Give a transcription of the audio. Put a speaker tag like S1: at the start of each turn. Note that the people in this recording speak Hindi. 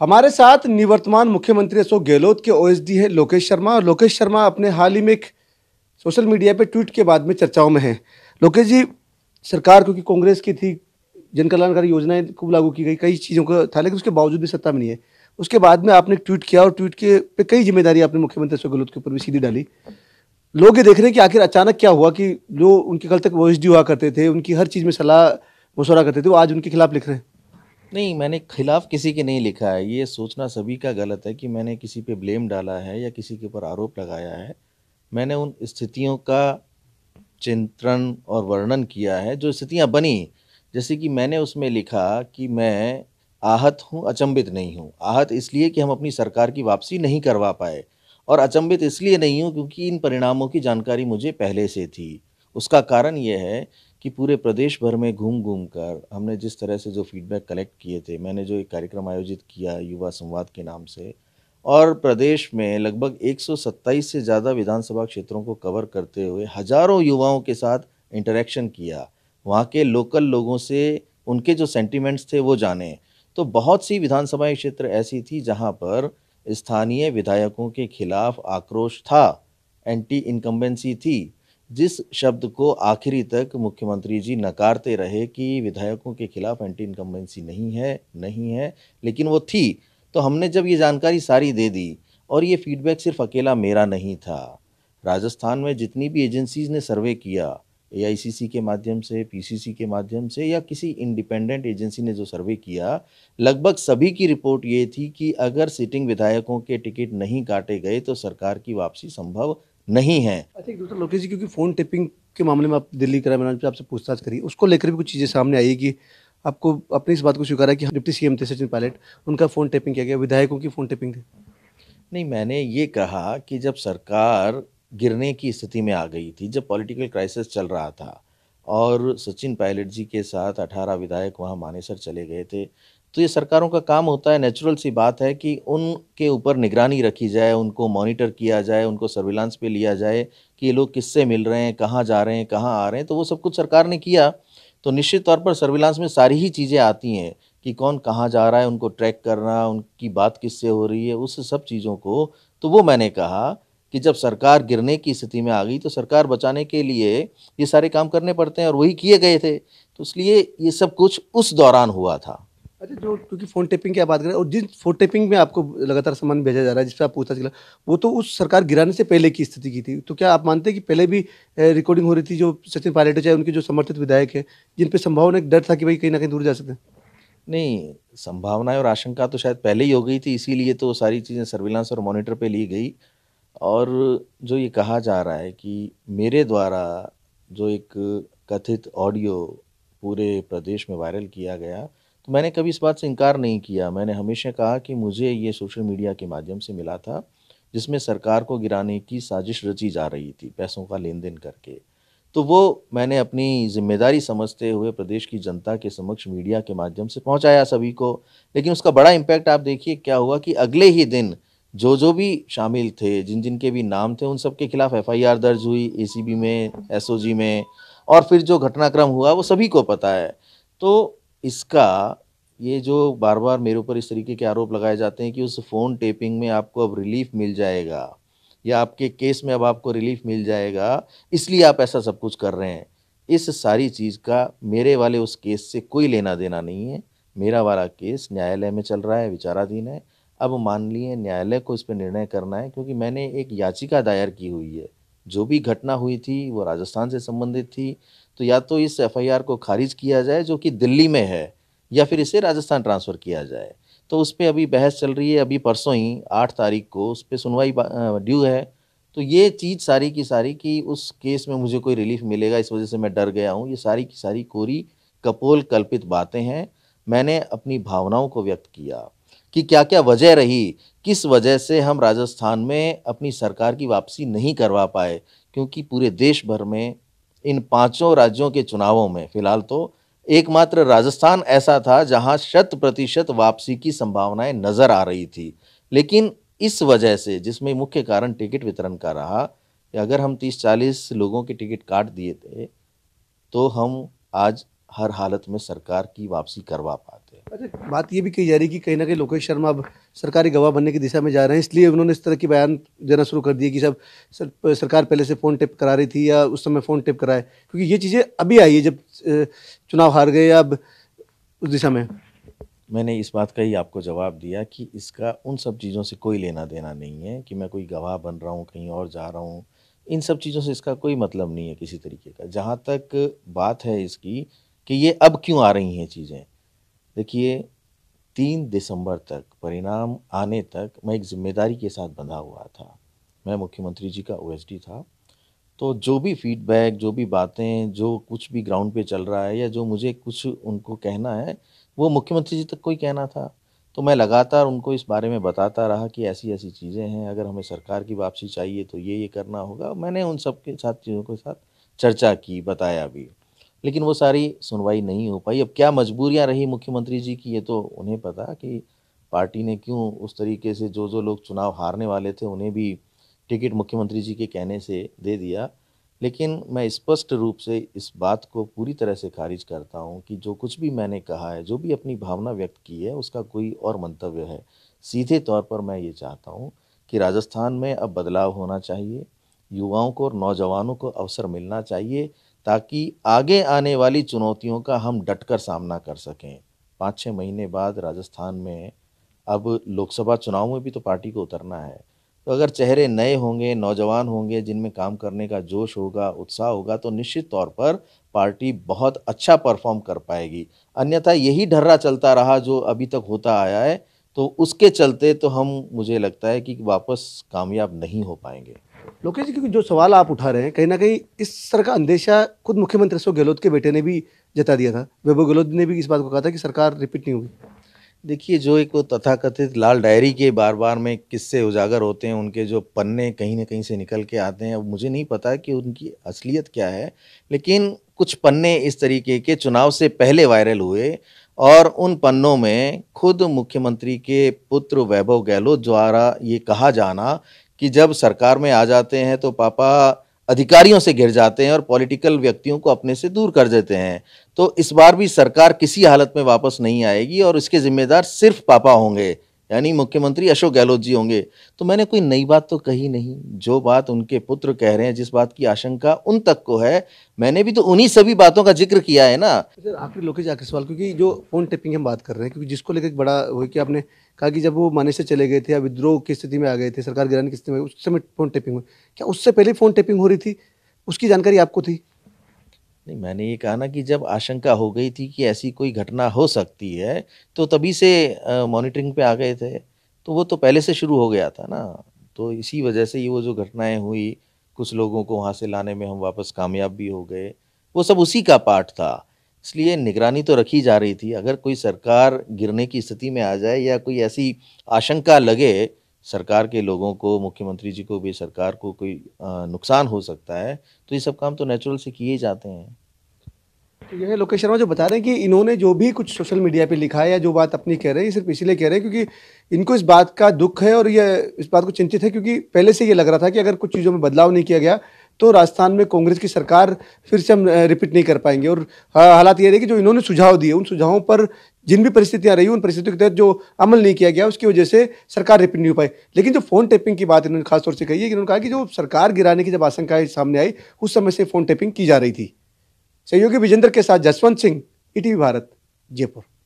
S1: हमारे साथ निवर्तमान मुख्यमंत्री अशोक गहलोत के ओएसडी है लोकेश शर्मा और लोकेश शर्मा अपने हाल ही में एक सोशल मीडिया पे ट्वीट के बाद में चर्चाओं में हैं लोकेश जी सरकार क्योंकि कांग्रेस की थी जन कल्याणकारी योजनाएं खूब लागू की गई कई चीज़ों का था लेकिन उसके बावजूद भी सत्ता में नहीं है उसके बाद में आपने ट्वीट किया और ट्वीट के पे कई जिम्मेदारी आपने मुख्यमंत्री अशोक गहलोत के ऊपर भी सीधी डाली लोग ये देख रहे हैं कि आखिर अचानक क्या हुआ कि जो उनके कल तक ओ हुआ करते थे उनकी हर चीज़ में सलाह
S2: मशवरा करते थे वो आज उनके खिलाफ लिख रहे हैं नहीं, मैंने खिलाफ किसी के नहीं लिखा है। ये सोचना सभी का गलत है कि मैंने किसी पे ब्लेम डाला है या किसी के ऊपर आरोप लगाया है। मैंने उन स्थितियों का चिंतन और वर्णन किया है जो स्थितियाँ बनी। जैसे कि मैंने उसमें लिखा कि मैं आहत हूँ, अचंभित नहीं हूँ। आहत इसलिए कि हम अपनी सरकार की वापसी नहीं करवा पाए और अचंभित इसलिए नहीं हूँ क्योंकि इन परिणामों की जानकारी मुझे पहले से थी। उसका कारण ये है कि पूरे प्रदेश भर में घूम घूम कर हमने जिस तरह से जो फीडबैक कलेक्ट किए थे मैंने जो एक कार्यक्रम आयोजित किया युवा संवाद के नाम से और प्रदेश में लगभग 127 से ज़्यादा विधानसभा क्षेत्रों को कवर करते हुए हजारों युवाओं के साथ इंटरेक्शन किया वहाँ के लोकल लोगों से उनके जो सेंटिमेंट्स थे वो जाने तो बहुत सी विधानसभा क्षेत्र ऐसी थी जहाँ पर स्थानीय विधायकों के खिलाफ आक्रोश था एंटी इनकम्बेंसी थी जिस शब्द को आखिरी तक मुख्यमंत्री जी नकारते रहे कि विधायकों के खिलाफ एंटी इनकम्बेंसी नहीं है नहीं है लेकिन वो थी तो हमने जब ये जानकारी सारी दे दी और ये फीडबैक सिर्फ अकेला मेरा नहीं था राजस्थान में जितनी भी एजेंसीज ने सर्वे किया ए के माध्यम से पीसीसी के माध्यम से या किसी इंडिपेंडेंट एजेंसी ने जो सर्वे किया लगभग सभी की रिपोर्ट ये थी कि अगर सिटिंग विधायकों के टिकट नहीं काटे गए तो सरकार की वापसी संभव नहीं है लोकेश जी क्योंकि फ़ोन टिपिंग के मामले में आप दिल्ली क्राइम ब्रांच आपसे पूछताछ करी उसको लेकर
S1: भी कुछ चीज़ें सामने आई कि आपको अपनी इस बात को है कि डिप्टी सीएम थे सचिन पायलट उनका फ़ोन टेपिंग किया गया विधायकों की फ़ोन टेपिंग थी
S2: नहीं मैंने ये कहा कि जब सरकार गिरने की स्थिति में आ गई थी जब पॉलिटिकल क्राइसिस चल रहा था और सचिन पायलट जी के साथ 18 विधायक वहाँ मानेसर चले गए थे तो ये सरकारों का काम होता है नेचुरल सी बात है कि उनके ऊपर निगरानी रखी जाए उनको मॉनिटर किया जाए उनको सर्विलांस पे लिया जाए कि ये लोग किससे मिल रहे हैं कहाँ जा रहे हैं कहाँ आ रहे हैं तो वो सब कुछ सरकार ने किया तो निश्चित तौर पर सर्विलांस में सारी ही चीज़ें आती हैं कि कौन कहाँ जा रहा है उनको ट्रैक करना उनकी बात किससे हो रही है उस सब चीज़ों को तो वो मैंने कहा कि जब सरकार गिरने की स्थिति में आ गई तो सरकार बचाने के लिए ये सारे काम करने पड़ते हैं और वही किए गए थे तो इसलिए ये सब कुछ उस दौरान हुआ था
S1: अच्छा जो क्योंकि फोन टेपिंग की आप बात करें और जिस फोन टेपिंग में आपको लगातार सामान भेजा जा रहा है जिस पर आप पूछताछ कर वो तो उस सरकार गिराने से पहले की स्थिति की थी तो क्या आप मानते हैं कि पहले भी रिकॉर्डिंग हो रही थी जो सचिन पायलट चाहे उनके जो समर्थित विधायक हैं जिन पर संभावना एक डर था कि भाई कहीं ना कहीं दूर जा सकते
S2: नहीं संभावनाएं और आशंका तो शायद पहले ही हो गई थी इसीलिए तो सारी चीज़ें सर्विलांस और मॉनिटर पर ली गई और जो ये कहा जा रहा है कि मेरे द्वारा जो एक कथित ऑडियो पूरे प्रदेश में वायरल किया गया तो मैंने कभी इस बात से इनकार नहीं किया मैंने हमेशा कहा कि मुझे ये सोशल मीडिया के माध्यम से मिला था जिसमें सरकार को गिराने की साजिश रची जा रही थी पैसों का लेन देन करके तो वो मैंने अपनी जिम्मेदारी समझते हुए प्रदेश की जनता के समक्ष मीडिया के माध्यम से पहुंचाया सभी को लेकिन उसका बड़ा इम्पैक्ट आप देखिए क्या हुआ कि अगले ही दिन जो जो भी शामिल थे जिन जिन के भी नाम थे उन सब के खिलाफ एफ दर्ज हुई ए में एस में और फिर जो घटनाक्रम हुआ वो सभी को पता है तो इसका ये जो बार बार मेरे ऊपर इस तरीके के आरोप लगाए जाते हैं कि उस फ़ोन टेपिंग में आपको अब रिलीफ मिल जाएगा या आपके केस में अब आपको रिलीफ मिल जाएगा इसलिए आप ऐसा सब कुछ कर रहे हैं इस सारी चीज़ का मेरे वाले उस केस से कोई लेना देना नहीं है मेरा वाला केस न्यायालय में चल रहा है विचाराधीन है अब मान लिए न्यायालय को इस पर निर्णय करना है क्योंकि मैंने एक याचिका दायर की हुई है जो भी घटना हुई थी वो राजस्थान से संबंधित थी तो या तो इस एफ को खारिज किया जाए जो कि दिल्ली में है या फिर इसे राजस्थान ट्रांसफ़र किया जाए तो उस पर अभी बहस चल रही है अभी परसों ही आठ तारीख को उस पर सुनवाई ड्यू है तो ये चीज़ सारी की सारी कि उस केस में मुझे कोई रिलीफ मिलेगा इस वजह से मैं डर गया हूँ ये सारी की सारी कोरी कपोल कल्पित बातें हैं मैंने अपनी भावनाओं को व्यक्त किया कि क्या क्या वजह रही किस वजह से हम राजस्थान में अपनी सरकार की वापसी नहीं करवा पाए क्योंकि पूरे देश भर में इन पांचों राज्यों के चुनावों में फिलहाल तो एकमात्र राजस्थान ऐसा था जहां शत प्रतिशत वापसी की संभावनाएं नज़र आ रही थी लेकिन इस वजह से जिसमें मुख्य कारण टिकट वितरण का रहा कि अगर हम 30-40 लोगों के टिकट काट दिए थे तो हम आज हर हालत में सरकार की वापसी करवा पाते
S1: अच्छा बात ये भी कही जा रही है कि कहीं ना कहीं लोकेश शर्मा अब सरकारी गवाह बनने की दिशा में जा रहे हैं इसलिए उन्होंने इस तरह की बयान देना शुरू कर दिए कि सब सर, सरकार पहले से फ़ोन टेप करा रही थी या उस समय फ़ोन टेप कराए क्योंकि ये चीज़ें अभी आई है जब चुनाव हार गए या अब उस दिशा में
S2: मैंने इस बात का ही आपको जवाब दिया कि इसका उन सब चीज़ों से कोई लेना देना नहीं है कि मैं कोई गवाह बन रहा हूँ कहीं और जा रहा हूँ इन सब चीज़ों से इसका कोई मतलब नहीं है किसी तरीके का जहाँ तक बात है इसकी कि ये अब क्यों आ रही हैं चीज़ें देखिए तीन दिसंबर तक परिणाम आने तक मैं एक जिम्मेदारी के साथ बंधा हुआ था मैं मुख्यमंत्री जी का ओ था तो जो भी फीडबैक जो भी बातें जो कुछ भी ग्राउंड पे चल रहा है या जो मुझे कुछ उनको कहना है वो मुख्यमंत्री जी तक को ही कहना था तो मैं लगातार उनको इस बारे में बताता रहा कि ऐसी ऐसी चीज़ें हैं अगर हमें सरकार की वापसी चाहिए तो ये ये करना होगा मैंने उन सब के साथ चीज़ों के साथ चर्चा की बताया भी लेकिन वो सारी सुनवाई नहीं हो पाई अब क्या मजबूरियां रही मुख्यमंत्री जी की ये तो उन्हें पता कि पार्टी ने क्यों उस तरीके से जो जो लोग चुनाव हारने वाले थे उन्हें भी टिकट मुख्यमंत्री जी के कहने से दे दिया लेकिन मैं स्पष्ट रूप से इस बात को पूरी तरह से खारिज करता हूँ कि जो कुछ भी मैंने कहा है जो भी अपनी भावना व्यक्त की है उसका कोई और मंतव्य है सीधे तौर पर मैं ये चाहता हूँ कि राजस्थान में अब बदलाव होना चाहिए युवाओं को और नौजवानों को अवसर मिलना चाहिए ताकि आगे आने वाली चुनौतियों का हम डटकर सामना कर सकें पाँच छः महीने बाद राजस्थान में अब लोकसभा चुनाव में भी तो पार्टी को उतरना है तो अगर चेहरे नए होंगे नौजवान होंगे जिनमें काम करने का जोश होगा उत्साह होगा तो निश्चित तौर पर पार्टी बहुत अच्छा परफॉर्म कर पाएगी अन्यथा यही ढर्रा चलता रहा जो अभी तक होता आया है तो उसके चलते तो हम मुझे लगता है कि वापस कामयाब नहीं हो पाएंगे
S1: लोकेश जी क्योंकि जो सवाल आप उठा रहे हैं कहीं ना कहीं इस तरह का अंदेशा खुद मुख्यमंत्री अशोक गहलोत के बेटे ने भी जता दिया था वैभव गहलोत ने भी इस बात को कहा था कि सरकार रिपीट नहीं हुई
S2: देखिए जो एक वो तथाकथित लाल डायरी के बार बार में किससे उजागर होते हैं उनके जो पन्ने कहीं ना कहीं से निकल के आते हैं अब मुझे नहीं पता कि उनकी असलियत क्या है लेकिन कुछ पन्ने इस तरीके के चुनाव से पहले वायरल हुए और उन पन्नों में खुद मुख्यमंत्री के पुत्र वैभव गहलोत द्वारा ये कहा जाना कि जब सरकार में आ जाते हैं तो पापा अधिकारियों से घिर जाते हैं और पॉलिटिकल व्यक्तियों को अपने से दूर कर देते हैं तो इस बार भी सरकार किसी हालत में वापस नहीं आएगी और इसके जिम्मेदार सिर्फ पापा होंगे यानी मुख्यमंत्री अशोक गहलोत जी होंगे तो मैंने कोई नई बात तो कही नहीं जो बात उनके पुत्र कह रहे हैं जिस बात की आशंका उन तक को है मैंने भी तो उन्हीं सभी बातों का जिक्र किया है ना
S1: सर आखिरी लोकेश आखिर सवाल क्योंकि जो फोन टिपिंग हम बात कर रहे हैं क्योंकि जिसको लेकर बड़ा हो कि आपने कहा कि जब वो माने से चले गए थे या विद्रोह की स्थिति में आ गए थे सरकार गिराने की स्थिति में उस समय फोन टेपिंग हुई क्या उससे पहले फोन टेपिंग हो रही थी उसकी जानकारी आपको थी
S2: नहीं मैंने ये कहा ना कि जब आशंका हो गई थी कि ऐसी कोई घटना हो सकती है तो तभी से मॉनिटरिंग पे आ गए थे तो वो तो पहले से शुरू हो गया था ना तो इसी वजह से ये वो जो घटनाएं हुई कुछ लोगों को वहाँ से लाने में हम वापस कामयाब भी हो गए वो सब उसी का पार्ट था इसलिए निगरानी तो रखी जा रही थी अगर कोई सरकार गिरने की स्थिति में आ जाए या कोई ऐसी आशंका लगे सरकार के लोगों को मुख्यमंत्री जी को भी सरकार को कोई नुकसान हो सकता है तो ये सब काम तो नेचुरल से किए जाते हैं
S1: तो यह लोकेश शर्मा जो बता रहे हैं कि इन्होंने जो भी कुछ सोशल मीडिया पे लिखा है या जो बात अपनी कह रहे हैं ये सिर्फ इसीलिए कह रहे हैं क्योंकि इनको इस बात का दुख है और ये इस बात को चिंतित है क्योंकि पहले से ये लग रहा था कि अगर कुछ चीज़ों में बदलाव नहीं किया गया तो राजस्थान में कांग्रेस की सरकार फिर से हम रिपीट नहीं कर पाएंगे और हालात ये रहे कि जो इन्होंने सुझाव दिए उन सुझावों पर जिन भी परिस्थितियां रही उन परिस्थितियों के तहत जो अमल नहीं किया गया उसकी वजह से सरकार रिपीट नहीं हो पाई लेकिन जो फोन टेपिंग की बात इन्होंने खासतौर से कही है कि इन्होंने कहा कि जो सरकार गिराने की जब आशंकाएं सामने आई उस समय से फोन टेपिंग की जा रही थी सहयोगी विजेंद्र के साथ जसवंत सिंह ई e भारत जयपुर